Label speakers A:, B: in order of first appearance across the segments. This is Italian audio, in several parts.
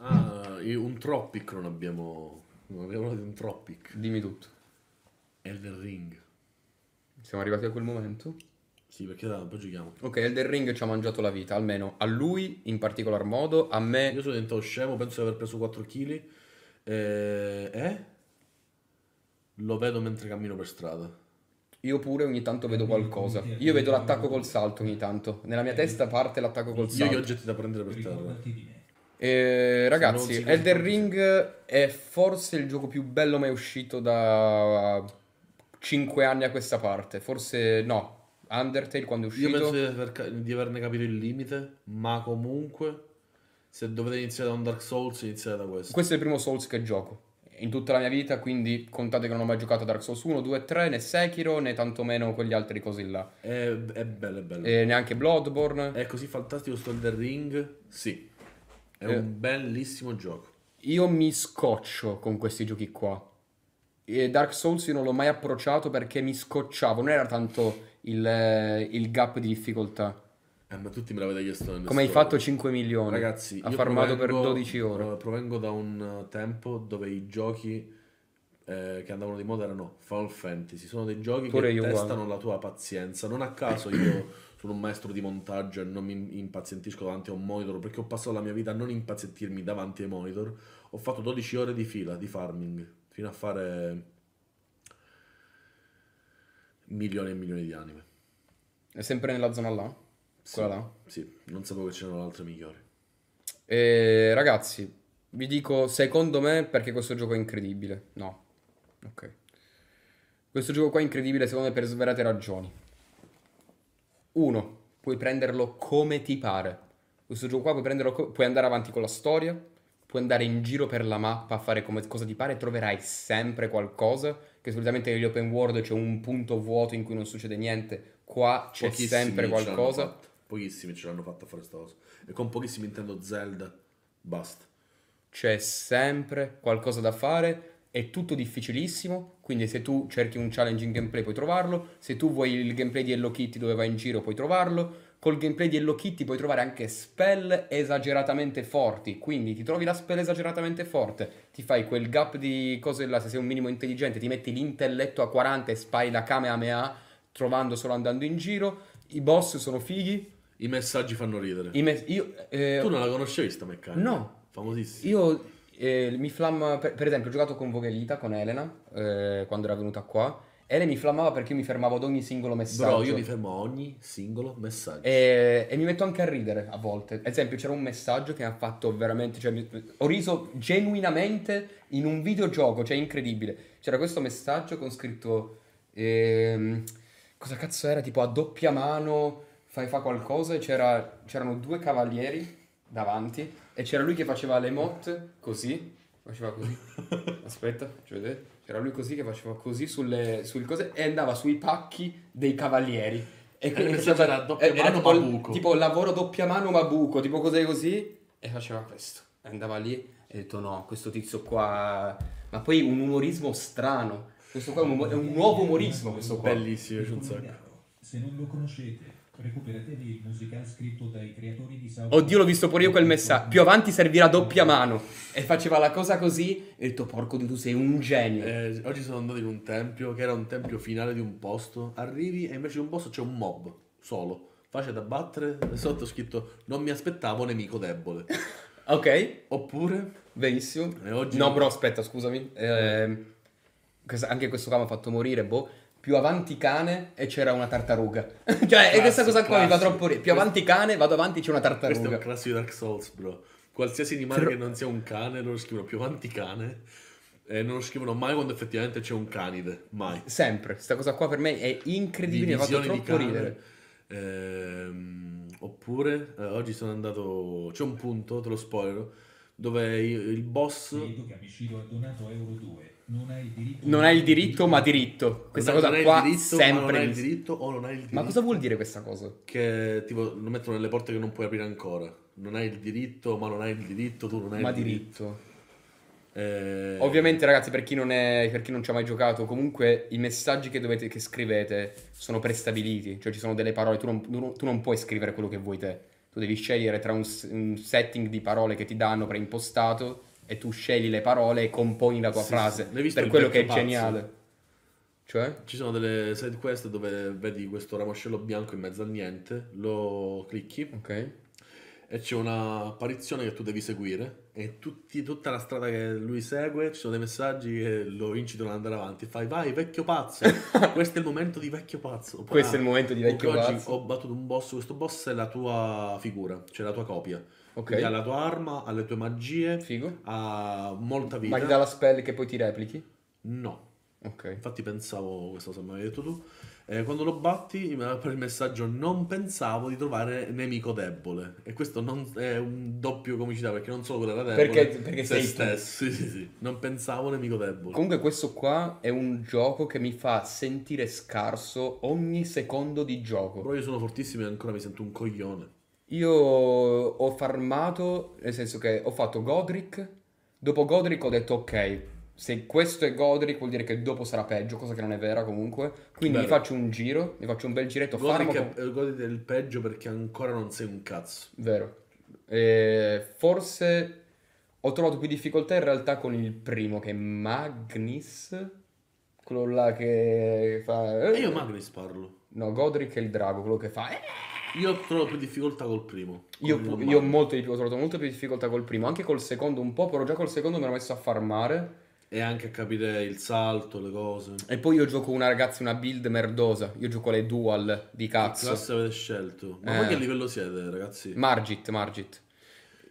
A: Ah, un Tropic non abbiamo. Non abbiamo un Tropic. Dimmi tutto. Elder Ring. Siamo arrivati a quel momento? Sì, perché da poi giochiamo.
B: Ok, Elder Ring ci ha mangiato la vita,
A: almeno a lui in particolar modo, a me... Io sono diventato scemo, penso di aver preso 4 kg. Eh, eh? Lo vedo mentre cammino per strada.
B: Io pure ogni tanto vedo qualcosa. Io vedo l'attacco col salto ogni tanto. Nella mia eh, testa parte l'attacco
A: col salto. Io gli oggetti da prendere per terra.
B: Eh, ragazzi, Elder Ring è forse il gioco più bello mai uscito da 5 anni a questa
A: parte. Forse no. Undertale quando è uscito. Io penso di, aver, di averne capito il limite, ma comunque, se dovete iniziare da un Dark Souls, iniziate da questo. Questo è
B: il primo Souls che gioco in tutta la mia vita, quindi contate che non ho mai giocato a Dark Souls 1, 2, 3, né Sekiro, né tantomeno quegli altri cosi là.
A: È, è bello, è bello. E neanche Bloodborne. È così fantastico sto Elder Ring? Sì. È eh. un bellissimo gioco. Io mi
B: scoccio con questi giochi qua. E Dark Souls io non l'ho mai approcciato perché mi scocciavo, non era tanto il, il gap di difficoltà. Eh, ma tutti me l'avete chiesto nel Come hai fatto 5 milioni? Ragazzi, ha farmato per 12
A: ore. Provengo da un eh, tempo dove i giochi eh, che andavano di moda erano Fall Fantasy. Sono dei giochi Pure che testano uguale. la tua pazienza. Non a caso io sono un maestro di montaggio e non mi impazientisco davanti a un monitor perché ho passato la mia vita a non impazientirmi davanti ai monitor. Ho fatto 12 ore di fila di farming fino a fare milioni e milioni di anime. È sempre nella zona là? Sì, là? sì. non sapevo che c'erano altre migliori.
B: E, ragazzi, vi dico secondo me perché questo gioco è incredibile. No. Ok. Questo gioco qua è incredibile secondo me per svariate ragioni. Uno, Puoi prenderlo come ti pare. Questo gioco qua puoi prenderlo, co- puoi andare avanti con la storia, puoi andare in giro per la mappa a fare come cosa ti pare, troverai sempre qualcosa, che solitamente negli open world c'è un punto vuoto in cui non succede niente, qua c'è pochissimi sempre qualcosa.
A: Ce pochissimi ce l'hanno fatta a fare sta cosa. E con pochissimi intendo Zelda, basta. C'è sempre
B: qualcosa da fare, è tutto difficilissimo, quindi se tu cerchi un challenge in gameplay puoi trovarlo, se tu vuoi il gameplay di Hello Kitty dove vai in giro puoi trovarlo, col gameplay di Hello Kitty puoi trovare anche spell esageratamente forti, quindi ti trovi la spell esageratamente forte, ti fai quel gap di cose là, se sei un minimo intelligente ti metti l'intelletto a 40 e spai la Kamehameha trovando solo andando in giro, i boss sono fighi. I messaggi fanno ridere. Me- io, eh, tu non la conoscevi sta meccanica? No. Famosissima. Io eh, mi flamma, per, per, esempio, ho giocato con Vogelita, con Elena, eh, quando era venuta qua. E lei mi flammava perché io mi fermavo ad ogni singolo messaggio. Bro, io mi
A: fermo a ogni singolo messaggio.
B: E, e, mi metto anche a ridere a volte. Ad esempio, c'era un messaggio che mi ha fatto veramente. Cioè, ho riso genuinamente in un videogioco, cioè incredibile. C'era questo messaggio con scritto. Ehm, cosa cazzo era? Tipo a doppia mano fai fa qualcosa. E c'era, c'erano due cavalieri davanti e c'era lui che faceva le motte così, faceva così, aspetta, faccio vedere, c'era lui così che faceva così sulle, sulle cose e andava sui pacchi dei cavalieri. E eh, quindi cioè, era, era doppia era mano ma buco. tipo, lavoro doppia mano ma buco, tipo cose così e faceva questo. E andava lì e ho detto no, questo tizio qua... Ma poi un umorismo strano. Questo qua è un, umor- è un nuovo umorismo questo qua. Bellissimo,
A: c'è un sacco. Se non lo conoscete Recuperatevi il musical scritto dai creatori di Sao Oddio, l'ho visto
B: pure io quel messaggio. Più avanti servirà doppia mano. E faceva la cosa così.
A: E ho detto, porco di tu sei un genio. Eh, oggi sono andato in un tempio, che era un tempio finale di un posto. Arrivi e invece in un posto c'è un mob, solo. Facile da battere. E sotto ho scritto, non mi aspettavo nemico debole. ok. Oppure... Benissimo. Oggi... No, bro,
B: aspetta, scusami. Eh, anche questo qua mi ha fatto morire, boh più avanti cane e c'era una tartaruga. cioè, classico, e questa cosa qua classico. mi fa troppo ridere. Più avanti cane, vado avanti, c'è una tartaruga. Questo è un
A: classico Dark Souls, bro. Qualsiasi animale Però... che non sia un cane, loro scrivono più avanti cane. E non lo scrivono mai quando effettivamente c'è un canide. Mai. Sempre. Questa cosa qua per me è incredibile. Mi fa troppo cane, ridere. Ehm, oppure, eh, oggi sono andato... C'è un punto, te lo spoilerò, dove il, il boss... Educa vicino ha donato Euro 2 non hai il diritto, non hai il diritto ma diritto. Questa cosa qua sempre. non hai il diritto o non hai il diritto. Ma cosa vuol dire questa cosa? Che tipo lo mettono nelle porte che non puoi aprire ancora. Non hai il diritto, ma non hai il diritto, tu non hai ma il diritto. diritto. Eh... Ovviamente,
B: ragazzi, per chi, è, per chi, non ci ha mai giocato, comunque i messaggi che, dovete, che scrivete sono prestabiliti, cioè ci sono delle parole, tu non, tu non, puoi scrivere quello che vuoi te, tu devi scegliere tra un, un setting di parole che ti danno preimpostato e tu scegli le parole e componi la tua sì, frase. Sì. Per quello che è pazzo? geniale.
A: Cioè? Ci sono delle side quest dove vedi questo ramoscello bianco in mezzo al niente, lo clicchi. Ok. E c'è un'apparizione che tu devi seguire. E tutti, tutta la strada che lui segue, ci sono dei messaggi che lo incitano ad andare avanti. Fai, vai, vecchio pazzo. questo è il momento di vecchio pazzo. Oppure, questo è il momento di vecchio pazzo. Oggi ho battuto un boss. Questo boss è la tua figura, cioè la tua copia Okay. Quindi la tua arma, alle tue magie, Figo. ha molta vita. Ma ti dà la spell che poi ti replichi? No. Okay. Infatti pensavo questa cosa, mi hai detto tu. Eh, quando lo batti, mi per il messaggio non pensavo di trovare nemico debole. E questo non è un doppio comicità, perché non solo quella debole. Perché, perché se sei stesso, Sì, sì, sì. Non pensavo nemico debole. Comunque questo qua è un gioco che mi fa sentire scarso
B: ogni secondo di gioco. Però io sono fortissimo e ancora mi sento un coglione. Io ho farmato, nel senso che ho fatto Godric. Dopo Godric ho detto ok, se questo è Godric vuol dire che dopo sarà peggio, cosa che non è vera comunque. Quindi Beh. mi faccio un giro, mi faccio un bel giretto. Godric farmaco...
A: è, Godric è il peggio perché ancora non sei un cazzo. Vero. E forse ho trovato più difficoltà in realtà con il
B: primo che è Magnis. Quello là che fa... E eh. io Magnus parlo. No, Godric è il drago, quello che fa... Eh. Io trovo più difficoltà col primo. Io, io molto di più, ho trovato molto più difficoltà col primo, anche col secondo un po', però già col secondo mi ero messo a farmare. E anche a capire il salto, le cose. E poi io gioco una ragazza, una build merdosa. Io gioco le dual di cazzo. Che classe avete scelto? Ma eh. poi che livello
A: siete, ragazzi? Margit,
B: Margit.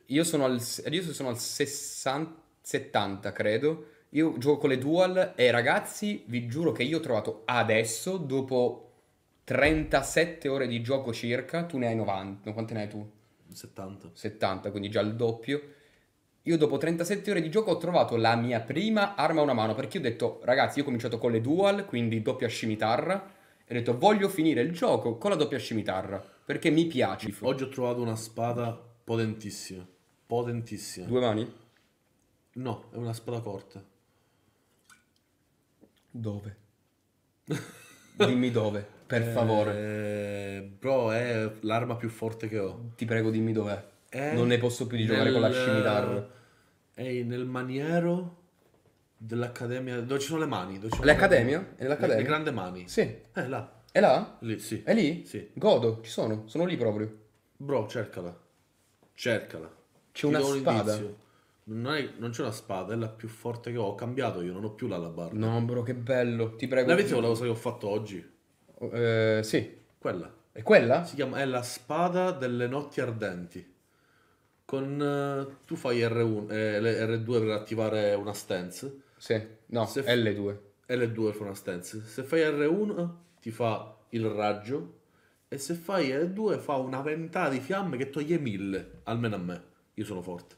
B: Io sono al, io sono al 60, 70, credo. Io gioco con le dual e ragazzi, vi giuro che io ho trovato adesso, dopo 37 ore di gioco circa, tu ne hai 90, quante ne hai tu? 70. 70, quindi già il doppio. Io dopo 37 ore di gioco ho trovato la mia prima arma a una mano, perché ho detto, ragazzi, io ho cominciato con le dual, quindi doppia scimitarra,
A: e ho detto, voglio finire il gioco con la doppia scimitarra, perché mi piace. Oggi ho trovato una spada potentissima, potentissima. Due mani? No, è una spada corta. Dove? Dimmi dove, per eh, favore. Eh, bro, è l'arma più forte che ho. Ti prego, dimmi dov'è. È non ne posso più di giocare nel... con la scimitar. È nel maniero dell'accademia. Dove ci sono le mani? Dove L'accademia? Le... È Le, le grandi mani. Sì. È eh, là. È là? Lì, sì. È lì? Sì. Godo, ci sono. Sono lì proprio. Bro, cercala. Cercala. C'è Ti una spada. Un non, hai, non c'è una spada, è la più forte che ho. Ho cambiato io, non ho più l'alabarda. No, bro, che bello. Ti prego. La vedi la cosa che ho fatto oggi? Oh, eh, sì. Quella. È quella? Si chiama, è la spada delle notti ardenti. Con, eh, tu fai R1, eh, R2 per attivare una stance. Sì, no, Se L2. L2 fa una stance. Se fai R1 ti fa il raggio e se fai L2 fa una ventata di fiamme che toglie mille, almeno a me. Io sono forte.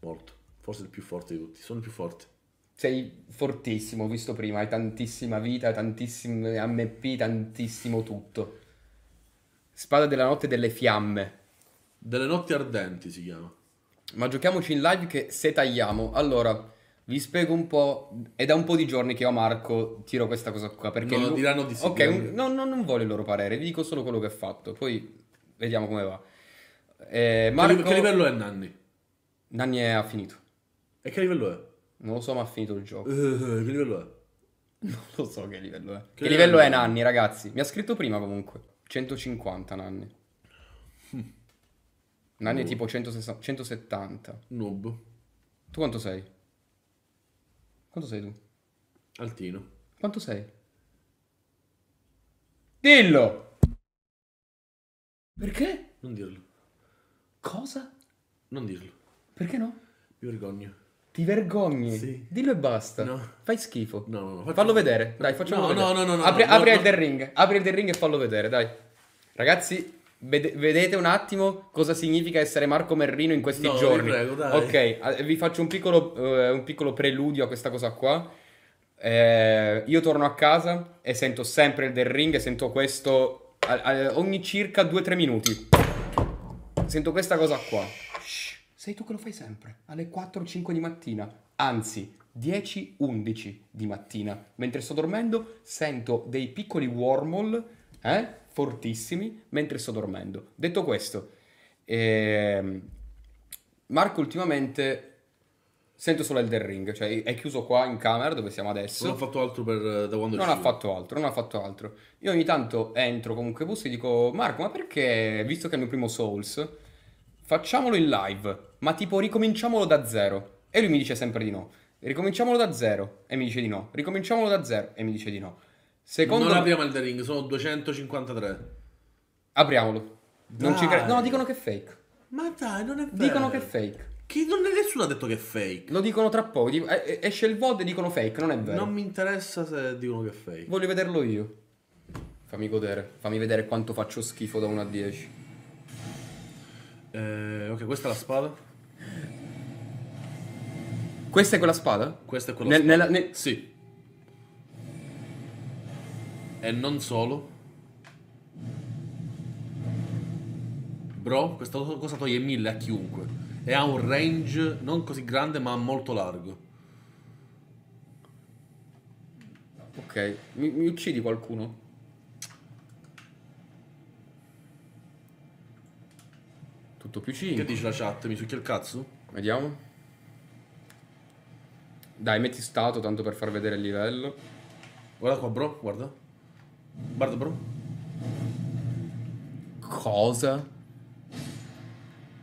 A: Molto forse il più forte di tutti, sono il più forte.
B: Sei fortissimo, ho visto prima, hai tantissima vita, tantissime MP, tantissimo tutto. Spada della notte delle fiamme. Delle notti ardenti si chiama. Ma giochiamoci in live che se tagliamo. Allora, vi spiego un po'. È da un po' di giorni che io a Marco tiro questa cosa qua. Perché no, lui... diranno di sì. Ok, un... no, no, non voglio il loro parere, vi dico solo quello che ho fatto. Poi vediamo come va. Eh, Marco... Che livello è Nanni? Nanni è finito. E che livello è? Non lo so, ma ha finito il gioco. Uh, che livello è? Non lo so che livello è. Che, che livello, livello è Nanni, ragazzi? Mi ha scritto prima comunque. 150 Nanni.
A: Hm. Nanni Noob. è tipo
B: 160, 170. Noob. Tu quanto sei?
A: Quanto sei tu? Altino. Quanto sei? Dillo! Perché? Non dirlo. Cosa? Non dirlo. Perché no? Mi vergogno. Ti vergogni? Sì. Dillo e basta. No. Fai schifo. No, no, facciamo... Fallo vedere. Dai, facciamo no, vedere. No, no, no. Apri, apri il The
B: Ring. Apri il The Ring e fallo vedere, dai. Ragazzi, vedete un attimo cosa significa essere Marco Merrino in questi no, giorni. Prego, ok, vi faccio un piccolo, uh, un piccolo, preludio a questa cosa qua. Eh, io torno a casa e sento sempre il del ring e sento questo ogni circa 2-3 minuti. Sento questa cosa qua sei tu che lo fai sempre, alle 4-5 di mattina, anzi 10-11 di mattina. Mentre sto dormendo sento dei piccoli wormhole eh, fortissimi mentre sto dormendo. Detto questo, eh, Marco ultimamente sento solo Elder Ring, cioè è chiuso qua in camera dove siamo adesso. Non ha fatto altro per, eh, da quando Non ha fatto altro, non ha fatto altro. Io ogni tanto entro comunque bus e dico Marco, ma perché, visto che è il mio primo Souls facciamolo in live, ma tipo ricominciamolo da zero. E lui mi dice sempre di no. Ricominciamolo da zero e mi dice di no. Ricominciamolo da zero e mi dice di no. Secondo non apriamo
A: Elden Ring, sono 253. Apriamolo. Dai. Non ci credo. no, dicono che è fake. Ma dai, non è vero. Dicono che è fake. Che non è, nessuno ha detto che è fake. Lo dicono tra poco. Di- eh, eh,
B: esce il VOD e dicono fake, non è vero. Non mi interessa se dicono che è fake. Voglio vederlo io. Fammi godere, fammi vedere quanto faccio schifo da 1 a 10.
A: Eh, ok, questa è la spada. Questa è quella spada? Questa è quella ne, spada. Nella, ne... Sì. E non solo. Bro, questa cosa toglie mille a chiunque. E ha un range non così grande ma molto largo. Ok, mi, mi uccidi qualcuno? tutto più 5. Che dice la chat? Mi succhia il cazzo? Vediamo. Dai,
B: metti stato tanto per far vedere il livello. Guarda qua, bro, guarda. Guarda, bro. Cosa?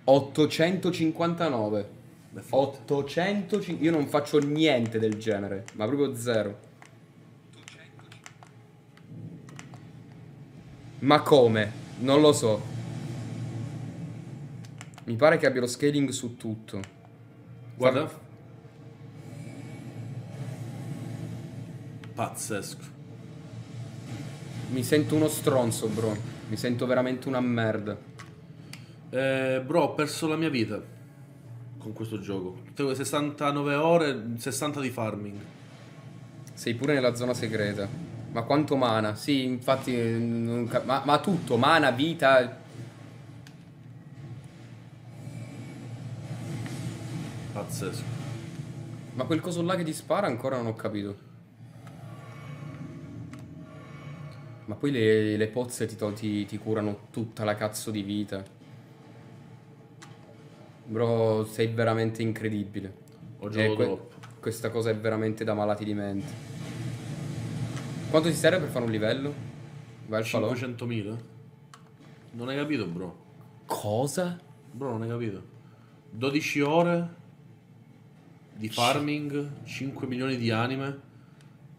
B: 859. 805. Io non faccio niente del genere, ma proprio zero. Ma come? Non lo so. Mi pare che abbia lo scaling su tutto. Guarda. Pazzesco. Mi sento uno stronzo, bro. Mi sento veramente una merda.
A: Eh, bro, ho perso la mia vita con questo gioco. Tutte 69 ore, 60 di farming. Sei pure nella zona segreta. Ma quanto mana? Sì, infatti...
B: Eh, ma, ma tutto, mana, vita, Pazzesco. Ma quel coso là che ti spara ancora non ho capito. Ma poi le, le pozze ti, ti, ti, curano tutta la cazzo di vita. Bro, sei veramente incredibile. Ho già que Questa cosa è veramente da malati di mente. Quanto ti serve per fare un livello?
A: Vai al 500.000? Non hai capito, bro. Cosa? Bro, non hai capito. 12 ore di farming, 5 milioni di anime.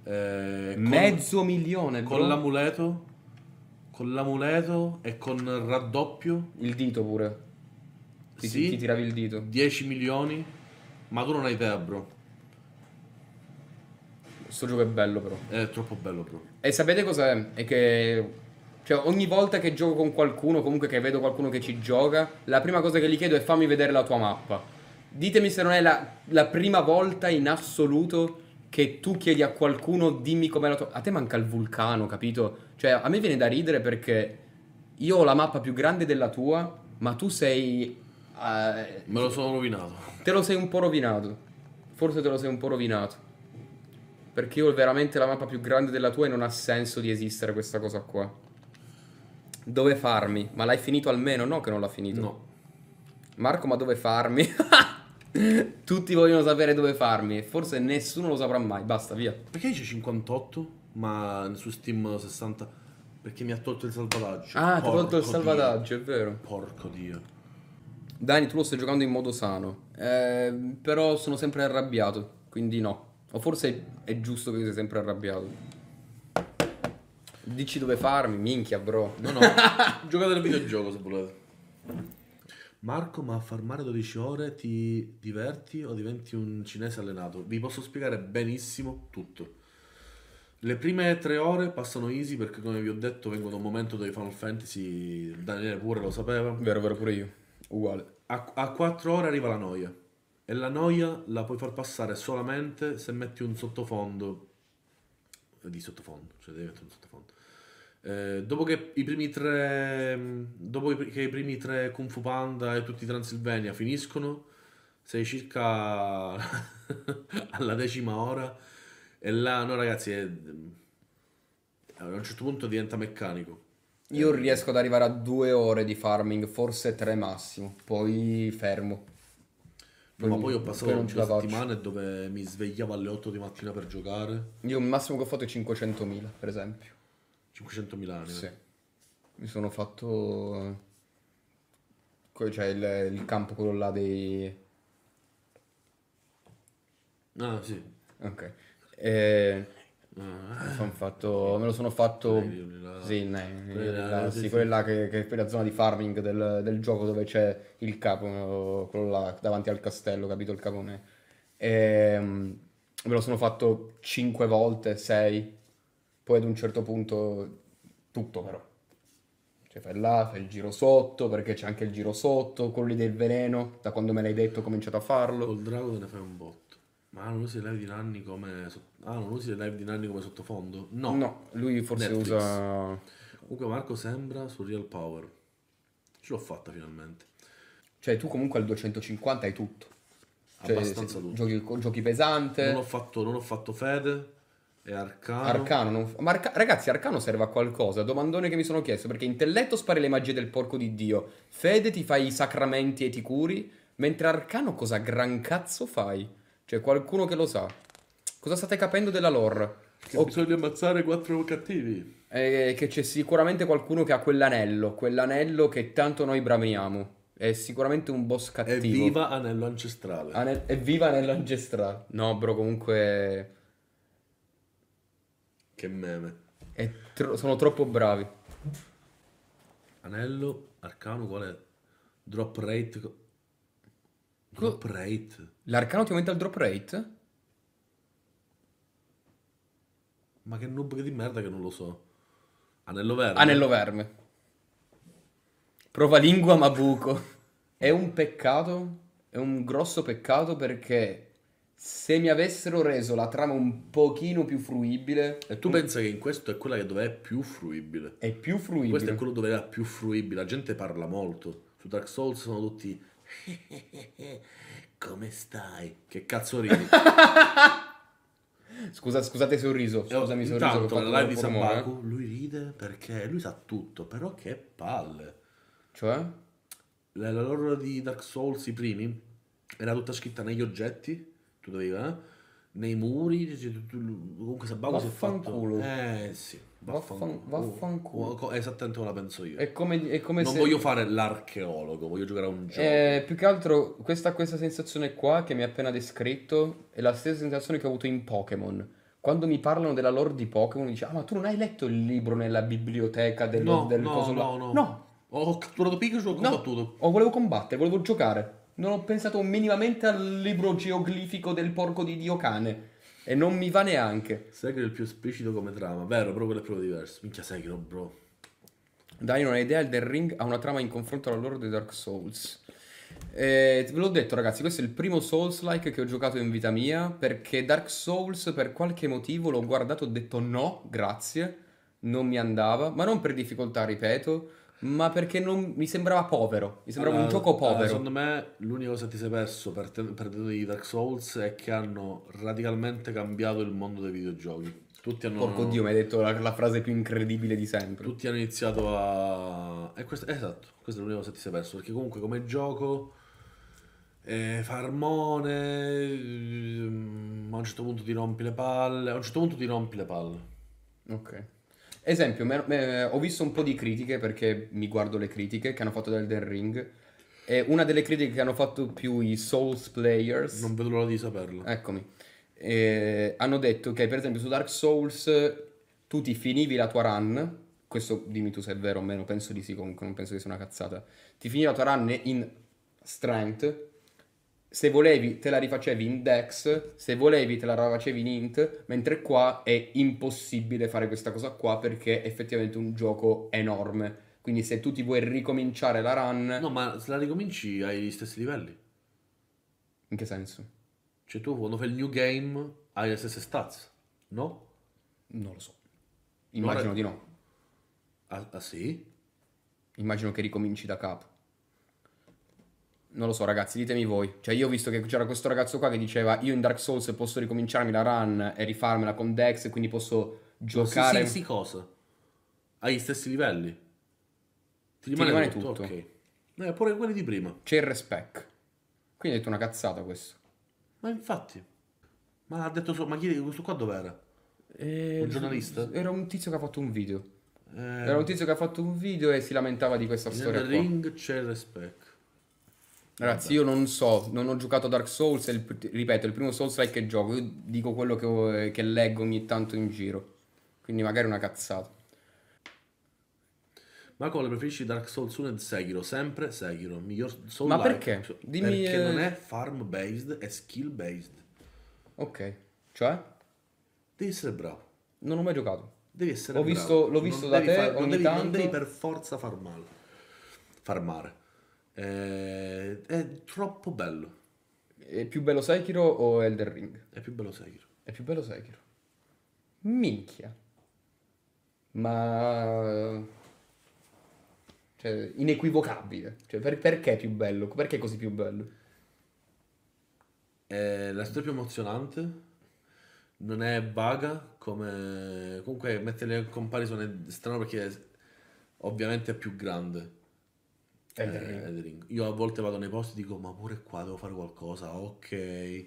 A: Eh, con, Mezzo milione bro. con l'amuleto. Con l'amuleto e con raddoppio. Il dito pure. Ti, sì, ti tiravi il dito. 10 milioni. Ma tu non hai idea, bro. Questo
B: gioco è bello, però.
A: È troppo bello, bro.
B: E sapete cos'è? È che cioè, ogni volta che gioco con qualcuno, comunque che vedo qualcuno che ci gioca, la prima cosa che gli chiedo è fammi vedere la tua mappa. Ditemi se non è la, la, prima volta in assoluto che tu chiedi a qualcuno dimmi com'è la tua... A te manca il vulcano, capito? Cioè, a me viene da ridere perché io ho la mappa più grande della tua, ma tu sei... Uh, Me lo sono rovinato. Te lo sei un po' rovinato. Forse te lo sei un po' rovinato. Perché io ho veramente la mappa più grande della tua e non ha senso di esistere questa cosa qua. Dove farmi? Ma l'hai finito almeno? No che non l'ha finito. No. Marco, ma dove farmi? Tutti vogliono sapere dove farmi forse nessuno
A: lo saprà mai. Basta, via. Perché dice 58? Ma su Steam 60? Perché mi ha tolto il salvataggio. Ah, ti ha tolto il salvataggio, Dio. è vero. Porco Dio.
B: Dani, tu lo stai giocando in modo sano. Eh, però sono sempre arrabbiato, quindi no. O forse è, è giusto che sei sempre arrabbiato. Dici dove farmi, minchia, bro. No, no. Giocate al
A: videogioco se volete. Marco, ma a farmare 12 ore ti diverti o diventi un cinese allenato? Vi posso spiegare benissimo tutto. Le prime tre ore passano easy perché, come vi ho detto, vengo da un momento dei Final Fantasy. Daniele pure lo sapeva. Vero, vero, pure io. Uguale. A, a 4 ore arriva la noia. E la noia la puoi far passare solamente se metti un sottofondo. Di sottofondo, cioè devi mettere un sottofondo eh, dopo che i primi tre dopo che i primi tre Kung Fu Panda e tutti i Transilvania finiscono sei circa alla decima ora e là no ragazzi è... Eh, a un certo punto diventa
B: meccanico io eh, riesco ad arrivare a due ore di farming forse tre massimo poi fermo No, ma poi ho passato un cioè, la settimane
A: dove mi svegliavo alle 8 di mattina per giocare. Io il massimo che ho fatto è 500.000, per esempio. 500.000
B: anime. Sì. Mi sono fatto... Poi cioè, il, il campo quello là dei... Ah, sì. Ok. E... Ah, fatto, me lo sono fatto Neviolina. sì, Neviolina, sì, quello là che, che è la zona di farming del, del, gioco dove c'è il capo quello là davanti al castello capito il capone e, ehm, me lo sono fatto 5 volte 6 poi ad un certo punto tutto però. Cioè fai là, fai il giro sotto, perché c'è anche il giro sotto, quello lì del veleno, da quando me l'hai detto ho cominciato a farlo. Col drago te ne fai un botto.
A: Ma non usi le live di Nanni come, ah, non usi le live di Nanni come sottofondo? No. No, lui forse Netflix. usa... Comunque Marco sembra su Real Power. Ce l'ho fatta finalmente. Cioè
B: tu comunque al 250 hai tutto.
A: Cioè, Abbastanza tutto. Giochi, giochi pesante. Non ho fatto,
B: non ho fatto fede e Arcano? Arcano non... Ma Arca... ragazzi, Arcano serve a qualcosa. Domandone che mi sono chiesto. Perché intelletto spari le magie del porco di Dio. Fede ti fai i sacramenti e ti curi. Mentre Arcano cosa gran cazzo fai? Cioè, qualcuno che lo sa. Cosa state capendo della lore? Che oh. bisogna ammazzare quattro cattivi. Eh, che c'è sicuramente qualcuno che ha quell'anello. Quell'anello che tanto noi bramiamo. È sicuramente un boss cattivo. Evviva anello ancestrale. Ane... Evviva anello ancestrale. No, bro, comunque...
A: Che meme. Tro- sono troppo bravi. Anello, arcano, quale? Drop rate. Drop rate. L'arcano ti aumenta il drop rate? Ma che noob di merda che non lo so. Anello verme. Anello verme. Prova lingua ma buco. È un
B: peccato, è un grosso peccato perché se mi
A: avessero reso la trama un pochino più fruibile... E tu pensa che in questo è quella che è più fruibile? È più fruibile. Questo è quello dove era più fruibile, la gente parla molto. Su Dark Souls sono tutti... Come stai? Che cazzo ridi? Scusa, scusate se ho riso. Eh, Scusami se ho riso. Intanto, live di Sambaku, eh? lui ride perché lui sa tutto, però che palle. Cioè? La, la loro di Dark Souls, i primi, era tutta scritta negli oggetti tu dovevi, eh? Nei muri, cioè, tu, tu, comunque Sabaco si è fatto... Eh sì, vaffanculo. Vaffanculo. esattamente come la penso io. È come, è come non se... voglio fare l'archeologo, voglio giocare a un gioco. Eh,
B: più che altro questa, questa sensazione qua che mi hai appena descritto è la stessa sensazione che ho avuto in Pokémon quando mi parlano della lore di Pokémon, dice: Ah, ma tu non hai letto il libro nella biblioteca del, no, del no, coso? No, no, no. Ho catturato Pikachu, ho combattuto. No, oh, ho volevo combattere, volevo giocare. Non ho pensato minimamente al libro geoglifico del porco di Dio cane. E non mi va neanche. Sekiro è il più esplicito come trama, vero, però quello è proprio diverso. Minchia Sekiro, oh, bro. Dai, non hai idea, Elden Ring ha una trama in confronto alla loro dei Dark Souls. Eh, ve l'ho detto ragazzi, questo è il primo Souls-like che ho giocato in vita mia, perché Dark Souls per qualche motivo l'ho guardato e ho detto no, grazie, non mi andava, ma non per difficoltà, ripeto, ma perché non, mi sembrava povero. Mi sembrava allora, un eh, gioco eh, povero. Allora, secondo
A: me, l'unica cosa che ti sei perso perdendo per di Dark Souls è che hanno radicalmente cambiato il mondo dei videogiochi. Tutti hanno. Porco Dio, mi hai
B: detto la, la, frase più incredibile di sempre.
A: Tutti hanno iniziato a. Eh, questo, esatto, questa è l'unica cosa che ti sei perso. Perché comunque, come gioco. Eh, farmone. Eh, mm, a un certo punto ti rompi le palle. A un certo punto ti rompi le palle. Ok. Esempio, me- me-
B: ho visto un po' di critiche perché mi guardo le critiche che hanno fatto da Elden Ring. E una delle critiche che hanno fatto più i Souls Players. Non vedo l'ora di saperlo. Eccomi. Eh, hanno detto che, per esempio, su Dark Souls tu ti finivi la tua run. Questo dimmi tu se è vero o meno, penso di sì, comunque non penso che sia una cazzata. Ti finivi la tua run in strength se volevi te la rifacevi in DEX, se volevi te la rifacevi in INT, mentre qua è impossibile fare questa cosa qua perché è effettivamente un
A: gioco enorme. Quindi se tu ti vuoi ricominciare la run... No, ma se la ricominci hai gli stessi livelli. In che senso? Cioè tu quando fai il new game hai le stesse stats, no?
B: Non lo so. Immagino non di no. Ah, ah sì? Immagino che ricominci da capo non lo so ragazzi, ditemi voi. Cioè io ho visto che c'era questo ragazzo qua che diceva io in Dark Souls posso ricominciarmi la run e rifarmela con Dex, e quindi posso giocare... Ma sì, sì, sì,
A: cosa? Agli stessi livelli? Ti rimane, Ti rimane tutto, tutto. ok. è pure quelli di prima. C'è il
B: respect. Quindi ha detto una cazzata questo.
A: Ma infatti. Ma ha detto so, ma chi questo qua dov'era?
B: Eh, un giornalista? Era un tizio che ha fatto un video. Eh, era un tizio che ha fatto un video e si lamentava di questa Nel storia. Nel ring
A: c'è il respect.
B: Ragazzi, io non so, non ho giocato Dark Souls, il, ripeto, il primo Souls-like che gioco, io dico quello che, che leggo ogni tanto in giro, quindi magari una cazzata.
A: Ma come preferisci Dark Souls 1 e Sekiro? Sempre Sekiro, miglior Souls Ma perché? Cioè, Dimmi... Perché non eh. è farm based, è skill based. Ok, cioè? Devi essere bravo. Non ho mai giocato. Devi essere l'ho bravo. Visto, l'ho visto non da te far, ogni non devi, tanto. Non devi per forza male. Farmare. Eh, è troppo bello. È più bello Sekiro o Elder Ring? È più bello Sekiro.
B: È più bello Sekiro. Minchia. Ma... Cioè, inequivocabile. Cioè, per, perché è più bello? Perché è così
A: più bello? È eh, la storia più emozionante. Non è vaga come... Comunque mettere le comparison è strano perché è... ovviamente è più grande eh, Io a volte vado nei posti e dico, ma pure qua devo fare qualcosa, ok, è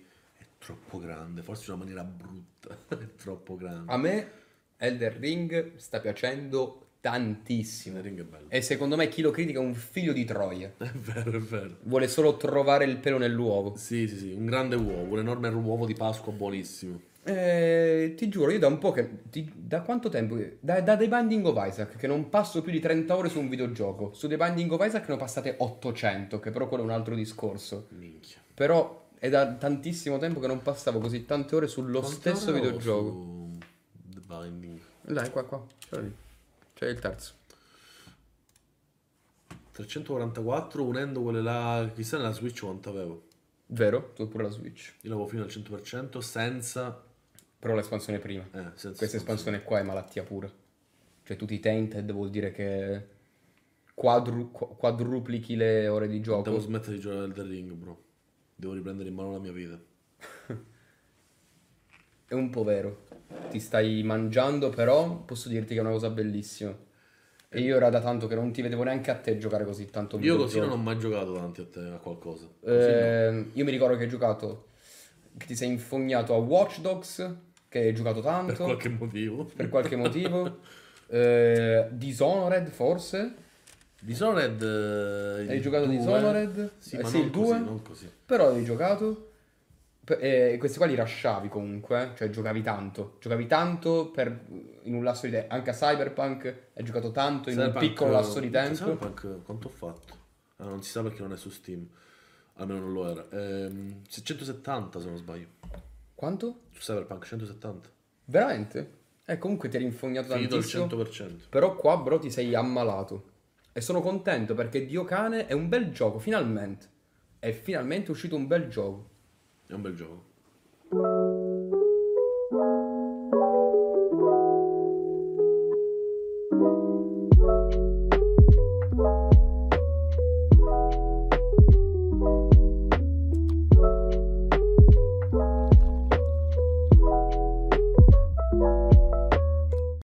A: troppo grande, forse in una maniera brutta, è troppo grande. A me Elder Ring sta piacendo
B: tantissimo. Elder Ring è bello. E secondo me chi lo critica è un figlio di Troia. È vero, è vero. Vuole solo
A: trovare il pelo nell'uovo. Sì, sì, sì, un grande uovo, un enorme uovo di Pasqua buonissimo.
B: Eh, ti giuro, io da un po' che... Ti, da quanto tempo? Da, da The Binding of Isaac, che non passo più di 30 ore su un videogioco. Su The Binding of Isaac ne ho passate 800, che però quello è un altro discorso. Minchia. Però è da tantissimo tempo che non passavo così tante ore sullo Quante stesso ore videogioco.
A: Su The Binding. Dai, qua, qua. C'è il terzo. 344 unendo quelle là... Chissà nella Switch quanto avevo. Vero, tu pure la Switch. Io l'avevo fino al 100% senza però l'espansione prima. Eh, Questa espansione. qua è malattia pura. Cioè tutti i tainted vuol
B: dire che quadru- quadruplichi le ore di gioco. Devo smettere
A: di giocare al The Ring, bro. Devo riprendere in mano la mia vita.
B: è un po' vero. Ti stai mangiando, però posso dirti che è una cosa bellissima. E io era da tanto che non ti vedevo neanche a te giocare così tanto. Io così non ho mai
A: giocato davanti a te a qualcosa. Eh, no. Ehm,
B: io mi ricordo che hai giocato che ti sei infognato a Watch Dogs, che hai giocato tanto. Per qualche motivo. Per qualche motivo. eh, Dishonored, forse. Dishonored... Eh, hai giocato due. Dishonored? Sì, eh, ma sì, non, così, non così. Però hai giocato... E questi qua li rasciavi comunque, eh. cioè giocavi tanto. Giocavi tanto per, in un lasso di tempo. Anche a Cyberpunk hai giocato tanto in Cyberpunk, un piccolo lasso di eh, tempo.
A: Cyberpunk quanto ho fatto? Ah, non si sa perché non è su Steam almeno non lo era. Ehm, 170 se non sbaglio. Quanto? Su Cyberpunk 170. Veramente?
B: Eh, comunque ti eri infognato Finito tantissimo. Finito al 100%. Però qua, bro, ti sei ammalato. E sono contento perché Dio Cane è un bel gioco, finalmente. È finalmente uscito un bel gioco. È un bel
A: gioco.